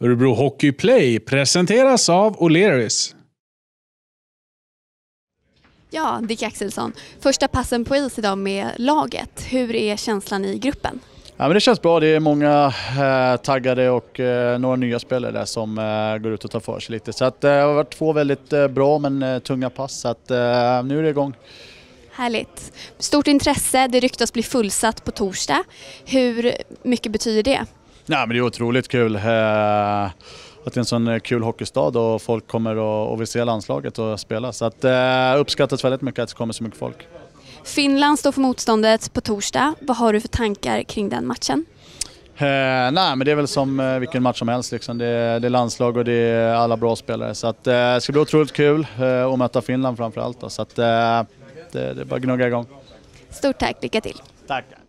Örebro Hockey Play presenteras av O'Learys. Ja, Dick Axelsson. Första passen på is idag med laget. Hur är känslan i gruppen? Ja, men det känns bra. Det är många eh, taggade och eh, några nya spelare där som eh, går ut och tar för sig lite. Så att, eh, det har varit två väldigt eh, bra men eh, tunga pass. Så att, nu är det igång. Härligt. Stort intresse. Det ryktas bli fullsatt på torsdag. Hur mycket betyder det? Nej, men det är otroligt kul eh, att det är en sån eh, kul hockeystad och folk kommer och vill se landslaget och spela. Så att, eh, uppskattas väldigt mycket att det kommer så mycket folk. Finland står för motståndet på torsdag. Vad har du för tankar kring den matchen? Eh, nej, men det är väl som eh, vilken match som helst. Liksom. Det, är, det är landslag och det är alla bra spelare. Så att, eh, det ska bli otroligt kul eh, att möta Finland framförallt. Då. Så att, eh, det, det är bara att gnugga igång. Stort tack, lycka till. Tack.